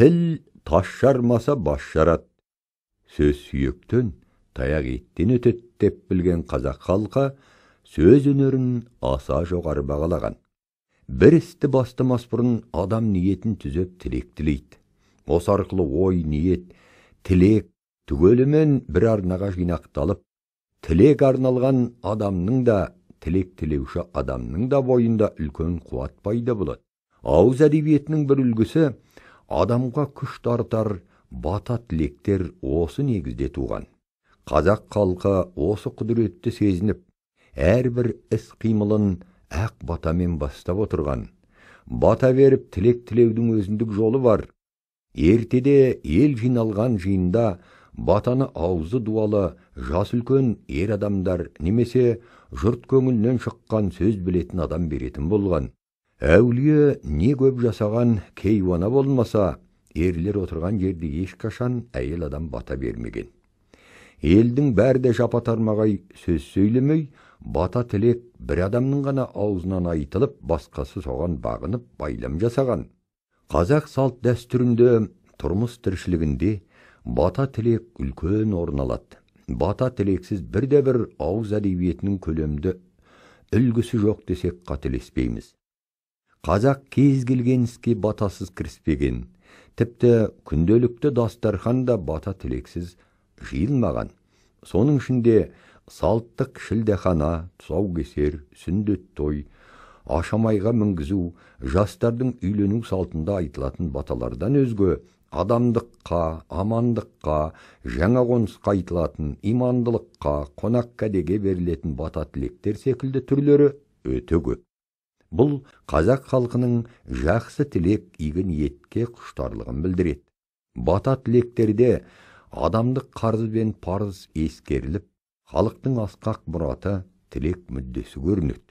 тіл ташшармаса жармаса сөз сүйектен таяқ еттен өтеді деп білген қазақ халқы сөз өнерін аса жоғары бағалаған бір істі бастамас бұрын адам ниетін түзеп тілек тілейді осы арқылы ой ниет тілек түгелімен бір арнаға жинақталып тілек арналған адамның да тілек тілеуші адамның да бойында үлкен қуат пайда болады ауыз әдебиетінің бір үлгісі адамға күш тартар бата тілектер осы негізде туған қазақ халқы осы құдіретті сезініп әрбір іс қимылын ақ батамен бастап отырған бата беріп тілек тілеудің өзіндік жолы бар ертеде ел жиналған жиында батаны аузы дуалы жас үлкен ер адамдар немесе жұрт көңілінен шыққан сөз білетін адам беретін болған әулие не көп жасаған кейуана болмаса ерлер отырған жерде ешқашан әйел адам бата бермеген елдің бәрі де жапа тармағай сөз сөйлемей бата тілек бір адамның ғана аузынан айтылып басқасы соған бағынып байлам жасаған қазақ салт дәстүрінде тұрмыс тіршілігінде бата тілек үлкен орын алады бата тілексіз бірде бір ауыз әдебиетінің көлемді үлгісі жоқ десек қателеспейміз қазақ кез келген іске батасыз кіріспеген тіпті күнделікті дастархан да бата тілексіз жиылмаған соның ішінде салттық шілдехана тұсаукесер сүндет той ашамайға мінгізу жастардың үйлену салтында айтылатын баталардан өзге адамдыққа амандыққа жаңа қонысқа айтылатын имандылыққа қонақ кәдеге берілетін бата тілектер секілді түрлері өте көп бұл қазақ халқының жақсы тілек игі ниетке құштарлығын білдіреді бата тілектерде адамдық қарыз бен парыз ескеріліп халықтың асқақ мұраты тілек мүддесі көрінеді